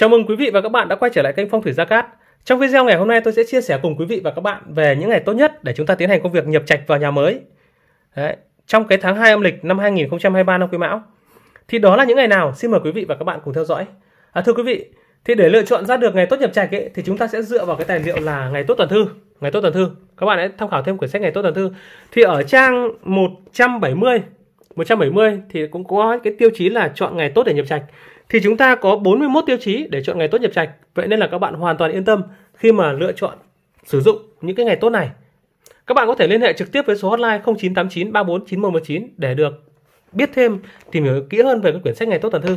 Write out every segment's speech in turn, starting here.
Chào mừng quý vị và các bạn đã quay trở lại kênh Phong thủy Gia Cát. Trong video ngày hôm nay tôi sẽ chia sẻ cùng quý vị và các bạn về những ngày tốt nhất để chúng ta tiến hành công việc nhập trạch vào nhà mới. Đấy, trong cái tháng 2 âm lịch năm 2023 năm Quý Mão. Thì đó là những ngày nào? Xin mời quý vị và các bạn cùng theo dõi. À, thưa quý vị, thì để lựa chọn ra được ngày tốt nhập trạch ấy, thì chúng ta sẽ dựa vào cái tài liệu là ngày tốt tuần thư. Ngày tốt tuần thư. Các bạn hãy tham khảo thêm quyển sách ngày tốt tuần thư. Thì ở trang 170 170 thì cũng có cái tiêu chí là chọn ngày tốt để nhập trạch thì chúng ta có 41 tiêu chí để chọn ngày tốt nhập trạch. Vậy nên là các bạn hoàn toàn yên tâm khi mà lựa chọn sử dụng những cái ngày tốt này. Các bạn có thể liên hệ trực tiếp với số hotline 0989 34 9119 để được biết thêm, tìm hiểu kỹ hơn về cái quyển sách ngày tốt tuần thư.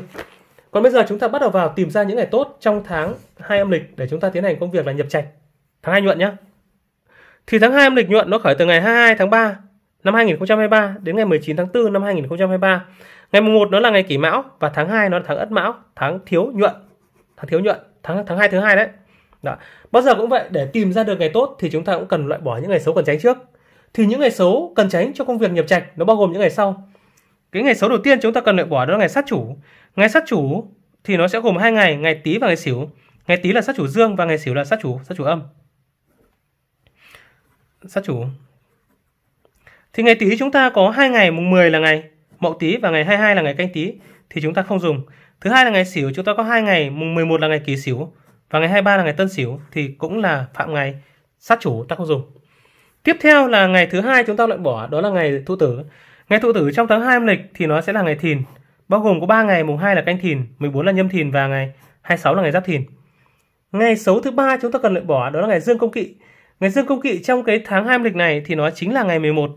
Còn bây giờ chúng ta bắt đầu vào tìm ra những ngày tốt trong tháng 2 âm lịch để chúng ta tiến hành công việc là nhập trạch. Tháng 2 nhuận nhé. Thì tháng 2 âm lịch nhuận nó khởi từ ngày 22 tháng 3 năm 2023 đến ngày 19 tháng 4 năm 2023. Ngày mùng 1 nó là ngày kỷ mão và tháng 2 nó là tháng ất mão, tháng thiếu nhuận. Tháng thiếu nhuận, tháng tháng 2 thứ hai đấy. Đó. Bao giờ cũng vậy để tìm ra được ngày tốt thì chúng ta cũng cần loại bỏ những ngày xấu cần tránh trước. Thì những ngày xấu cần tránh cho công việc nhập trạch nó bao gồm những ngày sau. Cái ngày xấu đầu tiên chúng ta cần loại bỏ đó là ngày sát chủ. Ngày sát chủ thì nó sẽ gồm hai ngày, ngày tý và ngày xỉu. Ngày tý là sát chủ dương và ngày xỉu là sát chủ sát chủ âm. Sát chủ thì ngày Tý chúng ta có hai ngày, mùng 10 là ngày Mậu Tý và ngày 22 là ngày Canh Tý thì chúng ta không dùng. Thứ hai là ngày Sửu, chúng ta có hai ngày, mùng 11 là ngày Kỷ Sửu và ngày 23 là ngày Tân Sửu thì cũng là phạm ngày sát chủ ta không dùng. Tiếp theo là ngày thứ hai chúng ta loại bỏ đó là ngày Thu Tử. Ngày Thu Tử trong tháng 2 âm lịch thì nó sẽ là ngày Thìn, bao gồm có 3 ngày, mùng 2 là Canh Thìn, 14 là Nhâm Thìn và ngày 26 là ngày Giáp Thìn. Ngày xấu thứ ba chúng ta cần loại bỏ đó là ngày Dương Công Kỵ. Ngày Dương Công Kỵ trong cái tháng 2 âm lịch này thì nó chính là ngày 11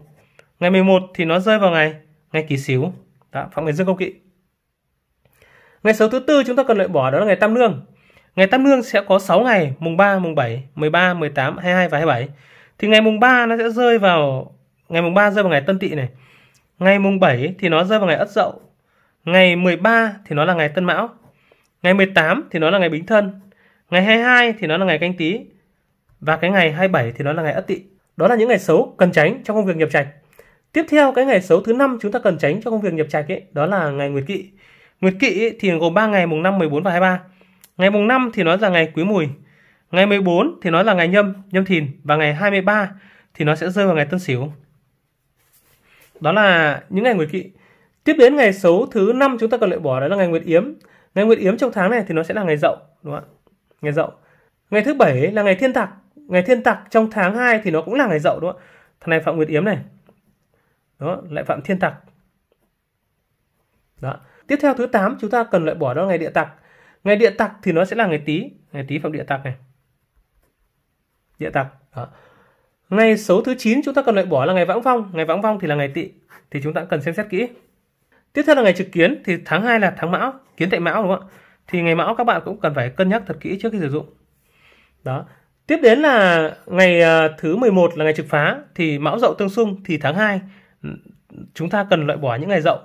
Ngày 11 thì nó rơi vào ngày ngày kỳ xíu. Đó, phạm ngày dương công kỵ. Ngày xấu thứ tư chúng ta cần loại bỏ đó là ngày tam lương. Ngày tam lương sẽ có 6 ngày, mùng 3, mùng 7, 13, 18, 22 và 27. Thì ngày mùng 3 nó sẽ rơi vào ngày mùng 3 rơi vào ngày Tân Tỵ này. Ngày mùng 7 thì nó rơi vào ngày Ất Dậu. Ngày 13 thì nó là ngày Tân Mão. Ngày 18 thì nó là ngày Bính Thân. Ngày 22 thì nó là ngày Canh Tý. Và cái ngày 27 thì nó là ngày Ất Tỵ. Đó là những ngày xấu cần tránh trong công việc nhập trạch. Tiếp theo cái ngày xấu thứ năm chúng ta cần tránh cho công việc nhập trạch ấy, đó là ngày Nguyệt Kỵ. Nguyệt Kỵ thì gồm 3 ngày mùng 5, 14 và 23. Ngày mùng 5 thì nó là ngày Quý Mùi. Ngày 14 thì nó là ngày Nhâm, Nhâm Thìn và ngày 23 thì nó sẽ rơi vào ngày Tân Sửu. Đó là những ngày Nguyệt Kỵ. Tiếp đến ngày xấu thứ năm chúng ta cần loại bỏ đó là ngày Nguyệt Yếm. Ngày Nguyệt Yếm trong tháng này thì nó sẽ là ngày Dậu, đúng không ạ? Ngày Dậu. Ngày thứ bảy là ngày Thiên Tạc. Ngày Thiên Tạc trong tháng 2 thì nó cũng là ngày Dậu đúng không ạ? Thằng này Phạm Nguyệt Yếm này, đó lại phạm thiên tặc đó tiếp theo thứ 8 chúng ta cần loại bỏ đó ngày địa tặc ngày địa tặc thì nó sẽ là ngày tý ngày tý phạm địa tặc này địa tặc đó. ngày xấu thứ 9 chúng ta cần loại bỏ là ngày vãng vong ngày vãng vong thì là ngày tỵ thì chúng ta cần xem xét kỹ tiếp theo là ngày trực kiến thì tháng 2 là tháng mão kiến tại mão đúng không ạ thì ngày mão các bạn cũng cần phải cân nhắc thật kỹ trước khi sử dụng đó tiếp đến là ngày à, thứ 11 là ngày trực phá thì mão dậu tương xung thì tháng 2 chúng ta cần loại bỏ những ngày dậu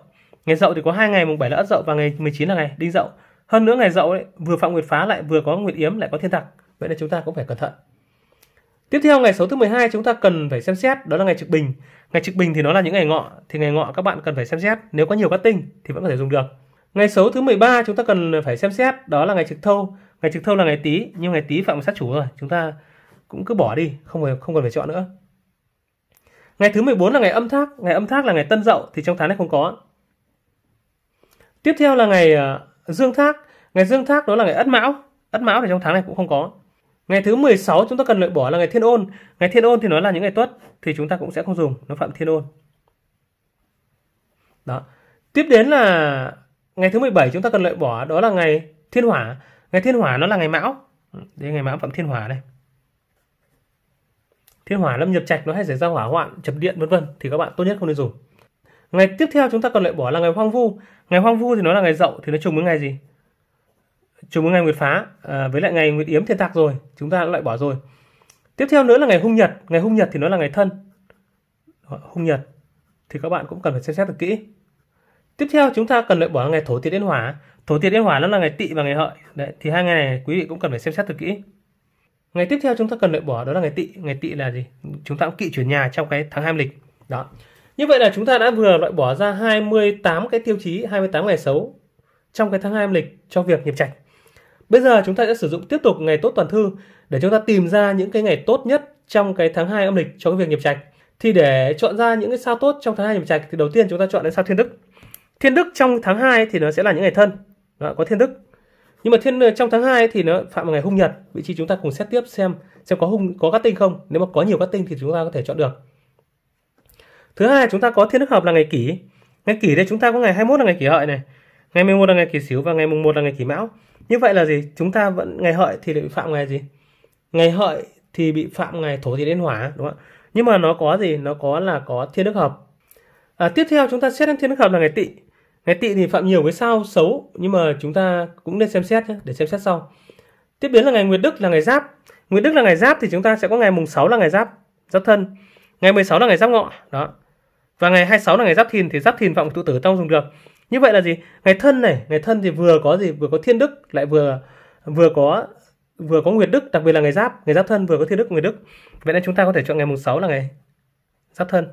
ngày dậu thì có hai ngày mùng 7 là ất dậu và ngày 19 là ngày đinh dậu hơn nữa ngày dậu ấy, vừa phạm nguyệt phá lại vừa có nguyệt yếm lại có thiên tặc vậy là chúng ta cũng phải cẩn thận tiếp theo ngày 6 thứ 12 chúng ta cần phải xem xét đó là ngày trực bình ngày trực bình thì nó là những ngày ngọ thì ngày ngọ các bạn cần phải xem xét nếu có nhiều cát tinh thì vẫn có thể dùng được ngày 6 thứ 13 chúng ta cần phải xem xét đó là ngày trực thâu ngày trực thâu là ngày tý nhưng ngày tý phạm sát chủ rồi chúng ta cũng cứ bỏ đi không phải không cần phải chọn nữa Ngày thứ 14 là ngày âm thác, ngày âm thác là ngày tân dậu thì trong tháng này không có. Tiếp theo là ngày ờ, dương thác, ngày dương thác đó là ngày ất mão, ất mão thì trong tháng này cũng không có. Ngày thứ 16 chúng ta cần loại bỏ là ngày thiên ôn, ngày thiên ôn thì nó là những ngày tuất thì chúng ta cũng sẽ không dùng, nó phạm thiên ôn. Đó. Tiếp đến là ngày thứ 17 chúng ta cần loại bỏ đó là ngày thiên hỏa, ngày thiên hỏa nó là ngày mão. Đây ngày mão phạm thiên hỏa này thiên hỏa lâm nhập trạch nó hay xảy ra hỏa hoạn chập điện vân vân thì các bạn tốt nhất không nên dùng ngày tiếp theo chúng ta cần loại bỏ là ngày hoang vu ngày hoang vu thì nó là ngày dậu thì nó trùng với ngày gì trùng với ngày nguyệt phá à, với lại ngày nguyệt yếm thiên tạc rồi chúng ta đã loại bỏ rồi tiếp theo nữa là ngày hung nhật ngày hung nhật thì nó là ngày thân hung nhật thì các bạn cũng cần phải xem xét thật kỹ tiếp theo chúng ta cần loại bỏ ngày thổ tiết yên hỏa thổ tiết yên hỏa nó là ngày tỵ và ngày hợi Đấy, thì hai ngày này quý vị cũng cần phải xem xét thật kỹ ngày tiếp theo chúng ta cần loại bỏ đó là ngày tỵ ngày tỵ là gì chúng ta cũng kỵ chuyển nhà trong cái tháng hai lịch đó như vậy là chúng ta đã vừa loại bỏ ra 28 cái tiêu chí 28 ngày xấu trong cái tháng hai âm lịch cho việc nhập trạch bây giờ chúng ta sẽ sử dụng tiếp tục ngày tốt toàn thư để chúng ta tìm ra những cái ngày tốt nhất trong cái tháng 2 âm lịch cho cái việc nhập trạch thì để chọn ra những cái sao tốt trong tháng 2 nhập trạch thì đầu tiên chúng ta chọn đến sao thiên đức thiên đức trong tháng 2 thì nó sẽ là những ngày thân đó, có thiên đức nhưng mà thiên ờ, trong tháng 2 thì nó phạm vào ngày hung nhật vị trí chúng ta cùng xét tiếp xem xem có hung có các tinh không nếu mà có nhiều các tinh thì chúng ta có thể chọn được thứ hai chúng ta có thiên đức hợp là ngày kỷ ngày kỷ đây chúng ta có ngày 21 là ngày kỷ hợi này ngày 11 là ngày kỷ xíu và ngày mùng 1 là ngày kỷ mão như vậy là gì chúng ta vẫn ngày hợi thì lại bị phạm ngày gì ngày hợi thì bị phạm ngày thổ thì đến hỏa đúng không ạ nhưng mà nó có gì nó có là có thiên đức hợp à, tiếp theo chúng ta xét đến thiên đức hợp là ngày tỵ Gái tị thì phạm nhiều với sao xấu nhưng mà chúng ta cũng nên xem xét nhé, để xem xét sau. Tiếp đến là ngày Nguyệt Đức là ngày Giáp. Nguyệt Đức là ngày Giáp thì chúng ta sẽ có ngày mùng 6 là ngày Giáp, Giáp Thân. Ngày 16 là ngày Giáp Ngọ, đó. Và ngày 26 là ngày Giáp Thìn thì Giáp Thìn phạm tụ tử trong dùng được. Như vậy là gì? Ngày Thân này, ngày Thân thì vừa có gì? Vừa có Thiên Đức lại vừa vừa có vừa có Nguyệt Đức, đặc biệt là ngày Giáp, ngày Giáp Thân vừa có Thiên Đức, Nguyệt Đức. Vậy nên chúng ta có thể chọn ngày mùng 6 là ngày Giáp Thân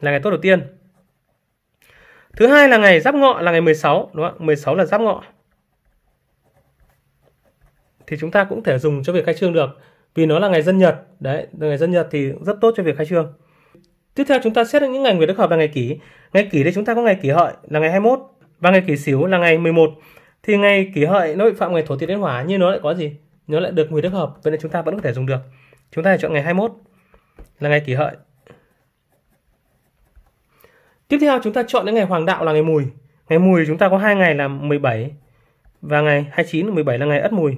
là ngày tốt đầu tiên. Thứ hai là ngày Giáp Ngọ là ngày 16, đúng không? 16 là Giáp Ngọ. Thì chúng ta cũng thể dùng cho việc khai trương được vì nó là ngày dân Nhật. Đấy, ngày dân Nhật thì rất tốt cho việc khai trương. Tiếp theo chúng ta xét những ngày người Đức Hợp là ngày kỷ. Ngày kỷ đây chúng ta có ngày kỷ hợi là ngày 21 và ngày kỷ xíu là ngày 11. Thì ngày kỷ hợi nó bị phạm ngày thổ tiết đến hỏa như nó lại có gì? Nó lại được người Đức Hợp, vậy nên chúng ta vẫn có thể dùng được. Chúng ta chọn ngày 21 là ngày kỷ hợi. Tiếp theo chúng ta chọn đến ngày hoàng đạo là ngày mùi. Ngày mùi chúng ta có hai ngày là 17 và ngày 29 17 là ngày Ất mùi.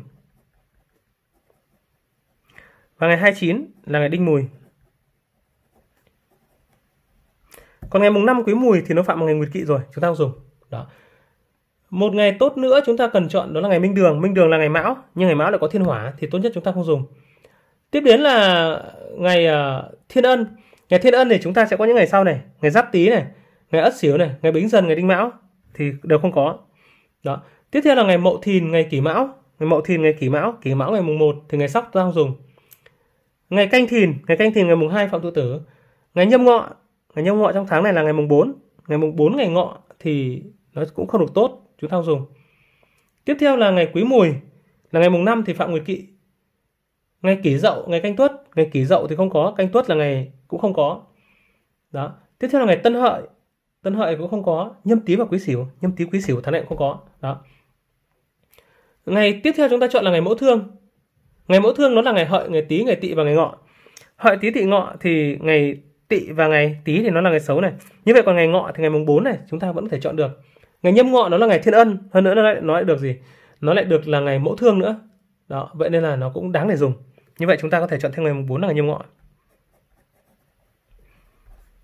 Và ngày 29 là ngày Đinh mùi. Còn ngày mùng 5 Quý mùi thì nó phạm vào ngày Nguyệt kỵ rồi, chúng ta không dùng. Đó. Một ngày tốt nữa chúng ta cần chọn đó là ngày Minh Đường. Minh Đường là ngày Mão, nhưng ngày Mão lại có Thiên Hỏa thì tốt nhất chúng ta không dùng. Tiếp đến là ngày uh, Thiên Ân. Ngày Thiên Ân thì chúng ta sẽ có những ngày sau này, ngày Giáp Tý này, ngày ất sửu này ngày bính dần ngày đinh mão thì đều không có đó tiếp theo là ngày mậu thìn ngày kỷ mão ngày mậu thìn ngày kỷ mão kỷ mão ngày mùng 1 thì ngày sóc ta không dùng ngày canh thìn ngày canh thìn ngày mùng 2 phạm tu tử ngày nhâm ngọ ngày nhâm ngọ trong tháng này là ngày mùng 4 ngày mùng 4 ngày ngọ thì nó cũng không được tốt chúng ta dùng tiếp theo là ngày quý mùi là ngày mùng 5 thì phạm nguyệt kỵ ngày kỷ dậu ngày canh tuất ngày kỷ dậu thì không có canh tuất là ngày cũng không có đó tiếp theo là ngày tân hợi Tân Hợi cũng không có, Nhâm Tý và Quý Sửu, Nhâm Tý Quý Sửu tháng này cũng không có. Đó. Ngày tiếp theo chúng ta chọn là ngày Mẫu Thương. Ngày Mẫu Thương nó là ngày Hợi, ngày Tý, ngày Tỵ và ngày Ngọ. Hợi Tý Tỵ Ngọ thì ngày Tỵ và ngày Tý thì nó là ngày xấu này. Như vậy còn ngày Ngọ thì ngày mùng 4 này chúng ta vẫn có thể chọn được. Ngày Nhâm Ngọ nó là ngày Thiên Ân, hơn nữa nó lại nó lại được gì? Nó lại được là ngày Mẫu Thương nữa. Đó, vậy nên là nó cũng đáng để dùng. Như vậy chúng ta có thể chọn thêm ngày mùng 4 là ngày Nhâm Ngọ.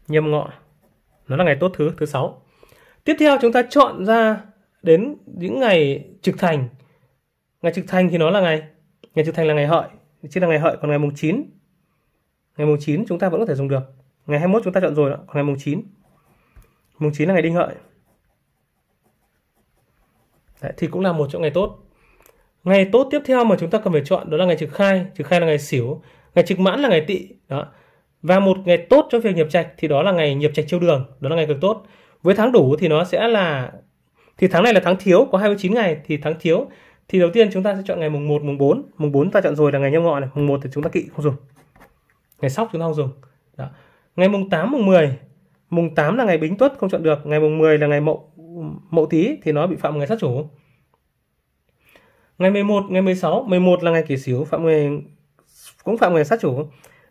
Nhâm Ngọ nó là ngày tốt thứ thứ sáu tiếp theo chúng ta chọn ra đến những ngày trực thành ngày trực thành thì nó là ngày ngày trực thành là ngày hợi chứ là ngày hợi còn ngày mùng 9 ngày mùng 9 chúng ta vẫn có thể dùng được ngày 21 chúng ta chọn rồi đó, còn ngày mùng 9 mùng 9 là ngày đinh hợi Đấy, thì cũng là một trong ngày tốt ngày tốt tiếp theo mà chúng ta cần phải chọn đó là ngày trực khai trực khai là ngày xỉu ngày trực mãn là ngày tỵ đó và một ngày tốt cho việc nhập trạch thì đó là ngày nhập trạch chiêu đường đó là ngày cực tốt với tháng đủ thì nó sẽ là thì tháng này là tháng thiếu có 29 ngày thì tháng thiếu thì đầu tiên chúng ta sẽ chọn ngày mùng 1, mùng 4 mùng 4 ta chọn rồi là ngày nhâm ngọ này mùng 1 thì chúng ta kỵ không dùng ngày sóc chúng ta không dùng đó. ngày mùng 8, mùng 10 mùng 8 là ngày bính tuất không chọn được ngày mùng 10 là ngày mậu mậu tý thì nó bị phạm ngày sát chủ ngày 11, ngày 16 11 là ngày kỷ sửu phạm ngày cũng phạm ngày sát chủ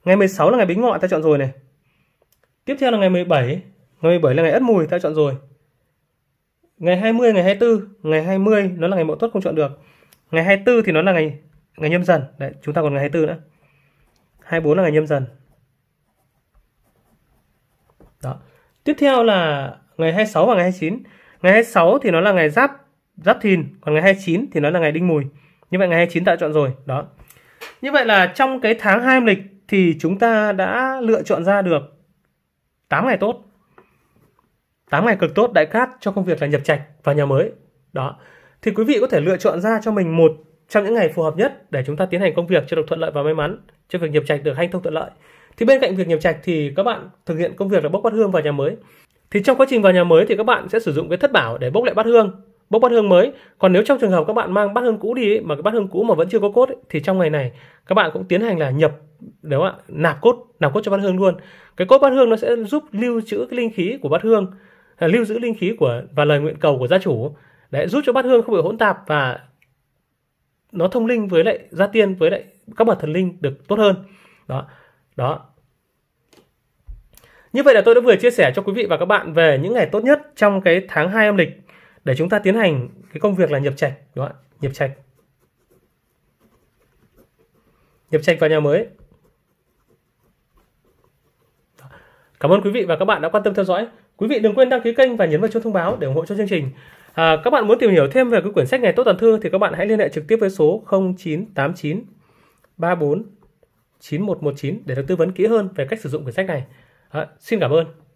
Ngày 16 là ngày Bính Ngọ ta chọn rồi này. Tiếp theo là ngày 17. Ngày 17 là ngày Ất Mùi ta chọn rồi. Ngày 20, ngày 24, ngày 20 nó là ngày Mậu Tuất không chọn được. Ngày 24 thì nó là ngày ngày Nhâm Dần. Đấy, chúng ta còn ngày 24 nữa. 24 là ngày Nhâm Dần. Đó. Tiếp theo là ngày 26 và ngày 29. Ngày 26 thì nó là ngày Giáp Giáp Thìn, còn ngày 29 thì nó là ngày Đinh Mùi. Như vậy ngày 29 ta chọn rồi, đó. Như vậy là trong cái tháng hai âm lịch thì chúng ta đã lựa chọn ra được 8 ngày tốt. 8 ngày cực tốt đại cát cho công việc là nhập trạch và nhà mới. Đó. Thì quý vị có thể lựa chọn ra cho mình một trong những ngày phù hợp nhất để chúng ta tiến hành công việc cho được thuận lợi và may mắn, cho việc nhập trạch được hanh thông thuận lợi. Thì bên cạnh việc nhập trạch thì các bạn thực hiện công việc là bốc bát hương vào nhà mới. Thì trong quá trình vào nhà mới thì các bạn sẽ sử dụng cái thất bảo để bốc lại bát hương, bốc bát hương mới. Còn nếu trong trường hợp các bạn mang bát hương cũ đi ấy, mà cái bát hương cũ mà vẫn chưa có cốt ấy, thì trong ngày này các bạn cũng tiến hành là nhập đúng không ạ nạp cốt nạp cốt cho bát hương luôn cái cốt bát hương nó sẽ giúp lưu trữ cái linh khí của bát hương à, lưu giữ linh khí của và lời nguyện cầu của gia chủ để giúp cho bát hương không bị hỗn tạp và nó thông linh với lại gia tiên với lại các bậc thần linh được tốt hơn đó đó như vậy là tôi đã vừa chia sẻ cho quý vị và các bạn về những ngày tốt nhất trong cái tháng 2 âm lịch để chúng ta tiến hành cái công việc là nhập trạch, đúng không ạ? Nhập trạch. Nhập trạch vào nhà mới. Cảm ơn quý vị và các bạn đã quan tâm theo dõi. Quý vị đừng quên đăng ký kênh và nhấn vào chuông thông báo để ủng hộ cho chương trình. À, các bạn muốn tìm hiểu thêm về cái quyển sách Ngày tốt toàn thư thì các bạn hãy liên hệ trực tiếp với số 0989 34 9119 để được tư vấn kỹ hơn về cách sử dụng quyển sách này. À, xin cảm ơn.